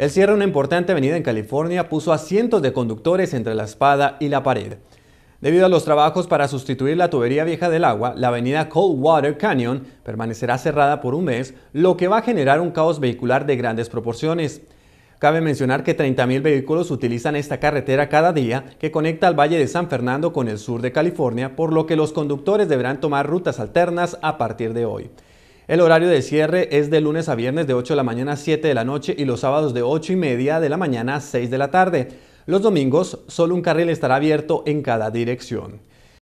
El cierre de una importante avenida en California puso a cientos de conductores entre la espada y la pared. Debido a los trabajos para sustituir la tubería vieja del agua, la avenida Coldwater Canyon permanecerá cerrada por un mes, lo que va a generar un caos vehicular de grandes proporciones. Cabe mencionar que 30.000 vehículos utilizan esta carretera cada día que conecta al Valle de San Fernando con el sur de California, por lo que los conductores deberán tomar rutas alternas a partir de hoy. El horario de cierre es de lunes a viernes de 8 de la mañana a 7 de la noche y los sábados de 8 y media de la mañana a 6 de la tarde. Los domingos, solo un carril estará abierto en cada dirección.